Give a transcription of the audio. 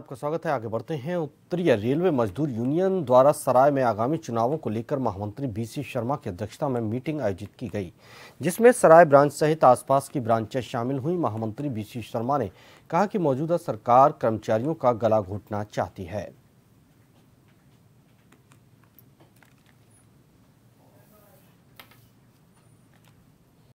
आपका स्वागत है आगे बढ़ते हैं उत्तरीय रेलवे मजदूर यूनियन द्वारा सराय में आगामी चुनावों को लेकर महामंत्री बीसी शर्मा की अध्यक्षता में मीटिंग आयोजित की गई जिसमें सराय ब्रांच सहित आसपास की ब्रांचें शामिल हुई महामंत्री बीसी शर्मा ने कहा कि मौजूदा सरकार कर्मचारियों का गला घोटना चाहती है